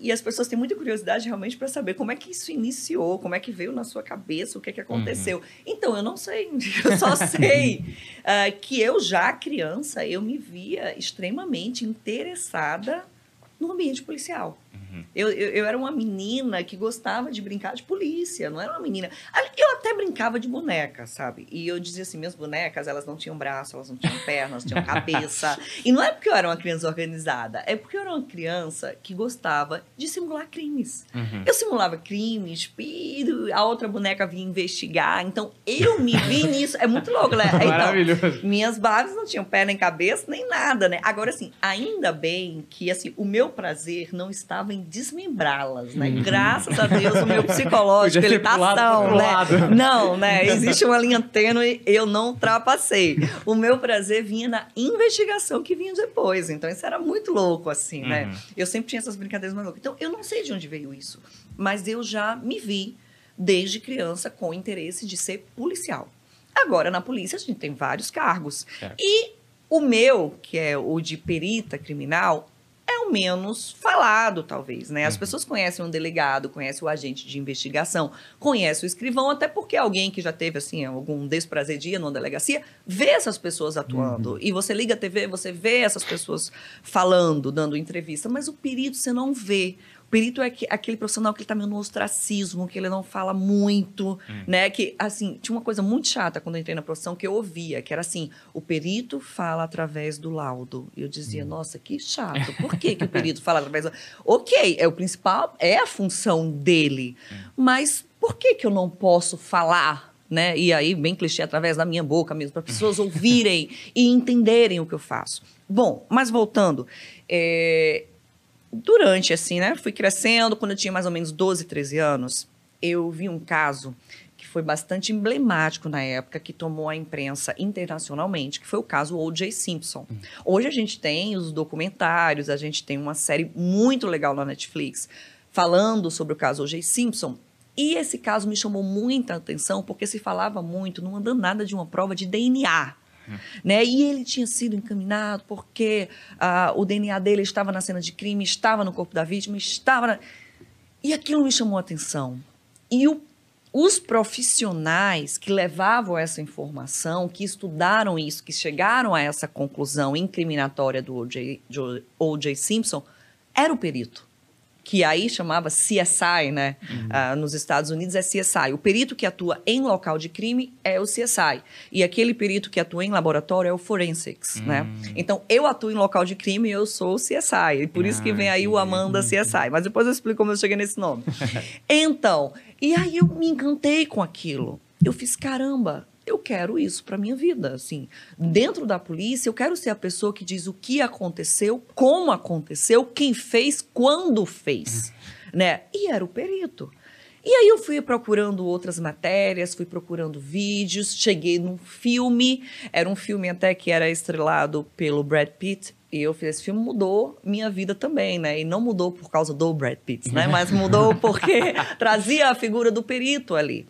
e as pessoas têm muita curiosidade realmente para saber como é que isso iniciou, como é que veio na sua cabeça, o que é que aconteceu. Uhum. Então, eu não sei, eu só sei uh, que eu já criança, eu me via extremamente interessada no ambiente policial. Uhum. Eu, eu, eu, era uma menina que gostava de brincar de polícia, não era uma menina. Ah, eu até brincava de boneca, sabe? E eu dizia assim: minhas bonecas, elas não tinham braço, elas não tinham pernas, tinham cabeça. E não é porque eu era uma criança organizada, é porque eu era uma criança que gostava de simular crimes. Uhum. Eu simulava crimes, e a outra boneca vinha investigar. Então eu me vi nisso. É muito louco, né? Então, Maravilhoso. Minhas Barbies não tinham pé nem cabeça, nem nada, né? Agora, assim, ainda bem que assim, o meu meu prazer não estava em desmembrá-las, né? Uhum. Graças a Deus o meu psicológico, ele tá tão, né? Lado. Não, né? Existe uma linha tênue, eu não ultrapassei. O meu prazer vinha na investigação que vinha depois, então isso era muito louco, assim, né? Uhum. Eu sempre tinha essas brincadeiras mais loucas. Então, eu não sei de onde veio isso, mas eu já me vi desde criança com interesse de ser policial. Agora, na polícia, a gente tem vários cargos. É. E o meu, que é o de perita criminal, ao menos falado, talvez, né? As uhum. pessoas conhecem um delegado, conhecem o agente de investigação, conhecem o escrivão, até porque alguém que já teve, assim, algum desprazer dia numa delegacia, vê essas pessoas atuando. Uhum. E você liga a TV, você vê essas pessoas falando, dando entrevista, mas o perito você não vê. Perito é que, aquele profissional que está meio no ostracismo, que ele não fala muito, hum. né? Que, assim, tinha uma coisa muito chata quando eu entrei na profissão que eu ouvia, que era assim, o perito fala através do laudo. E eu dizia, hum. nossa, que chato. Por que, que o perito fala através do Ok, é o principal, é a função dele. Hum. Mas por que que eu não posso falar né? E aí, bem clichê, através da minha boca mesmo, para pessoas ouvirem e entenderem o que eu faço. Bom, mas voltando, é, durante, assim, né? Fui crescendo, quando eu tinha mais ou menos 12, 13 anos, eu vi um caso que foi bastante emblemático na época, que tomou a imprensa internacionalmente, que foi o caso O.J. Simpson. Hum. Hoje a gente tem os documentários, a gente tem uma série muito legal na Netflix falando sobre o caso O.J. Simpson. E esse caso me chamou muita atenção porque se falava muito numa danada de uma prova de DNA. Né? E ele tinha sido encaminhado porque ah, o DNA dele estava na cena de crime, estava no corpo da vítima, estava. Na... E aquilo me chamou a atenção. E o, os profissionais que levavam essa informação, que estudaram isso, que chegaram a essa conclusão incriminatória do O.J. Simpson, era o perito que aí chamava CSI, né? Uhum. Ah, nos Estados Unidos é CSI. O perito que atua em local de crime é o CSI. E aquele perito que atua em laboratório é o forensics, uhum. né? Hum. Então, eu atuo em local de crime e eu sou o CSI. E por ah, isso que ah, vem aí o Amanda CSI. Mas depois eu explico como eu cheguei nesse nome. então, e aí eu me encantei com aquilo. Eu fiz, caramba, quero isso para minha vida, assim. Dentro da polícia, eu quero ser a pessoa que diz o que aconteceu, como aconteceu, quem fez, quando fez, uhum. né? E era o perito. E aí eu fui procurando outras matérias, fui procurando vídeos, cheguei num filme, era um filme até que era estrelado pelo Brad Pitt, e eu fiz esse filme, mudou minha vida também, né? E não mudou por causa do Brad Pitt, né? Mas mudou porque trazia a figura do perito ali.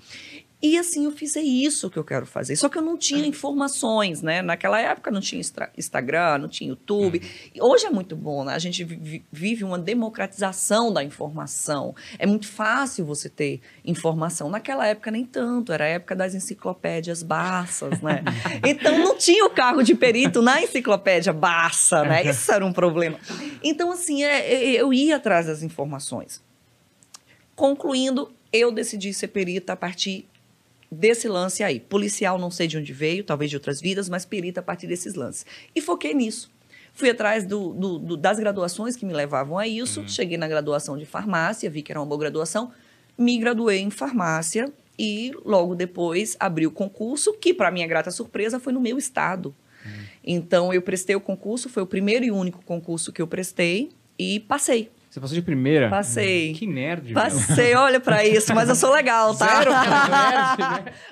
E assim eu fiz é isso que eu quero fazer. Só que eu não tinha uhum. informações, né? Naquela época não tinha Instagram, não tinha YouTube. Uhum. Hoje é muito bom, né? A gente vive uma democratização da informação. É muito fácil você ter informação. Naquela época nem tanto, era a época das enciclopédias baças né? então não tinha o cargo de perito na enciclopédia baça né? Uhum. Isso era um problema. Então assim, é, é, eu ia atrás das informações. Concluindo, eu decidi ser perita a partir desse lance aí. Policial, não sei de onde veio, talvez de outras vidas, mas perita a partir desses lances. E foquei nisso. Fui atrás do, do, do, das graduações que me levavam a isso. Uhum. Cheguei na graduação de farmácia, vi que era uma boa graduação. Me graduei em farmácia e logo depois abri o concurso, que, para minha grata surpresa, foi no meu estado. Uhum. Então, eu prestei o concurso, foi o primeiro e único concurso que eu prestei e passei. Você passou de primeira? Passei. Que nerd. Passei, meu. olha para isso, mas eu sou legal, tá? Zero, cara, nerd, né?